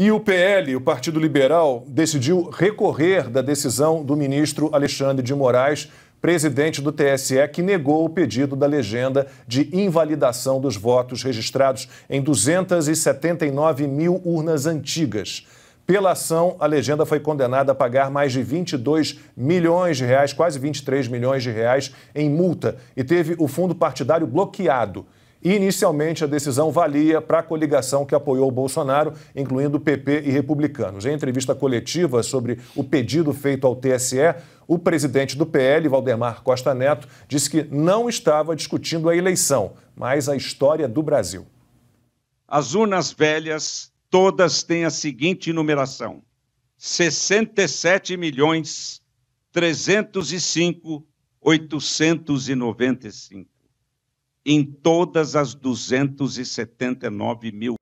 E o PL, o Partido Liberal, decidiu recorrer da decisão do ministro Alexandre de Moraes, presidente do TSE, que negou o pedido da legenda de invalidação dos votos registrados em 279 mil urnas antigas. Pela ação, a legenda foi condenada a pagar mais de 22 milhões de reais, quase 23 milhões de reais, em multa e teve o fundo partidário bloqueado. Inicialmente, a decisão valia para a coligação que apoiou o Bolsonaro, incluindo PP e republicanos. Em entrevista coletiva sobre o pedido feito ao TSE, o presidente do PL, Valdemar Costa Neto, disse que não estava discutindo a eleição, mas a história do Brasil. As urnas velhas todas têm a seguinte numeração: 67 milhões 305 895 em todas as 279 mil